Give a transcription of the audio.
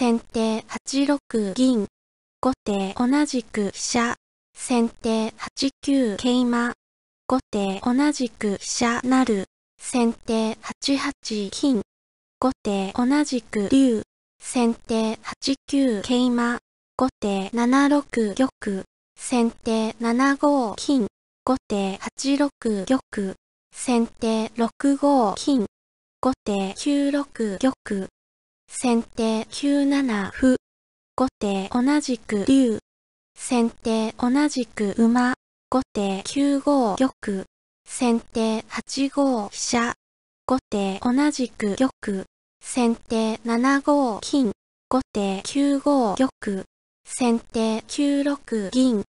先手8六銀。後手同じく飛車。先手8九桂馬。後手同じく飛車なる。先手8八金。後手同じく竜。先手8九桂馬。後手7六玉。先手7五金。後手8六玉。先手6五金。後手9六玉。先手9七歩。後手同じく竜。先手同じく馬。後手9五玉。先手8五飛車。後手同じく玉。先手7五金。後手9五玉。先手9六銀。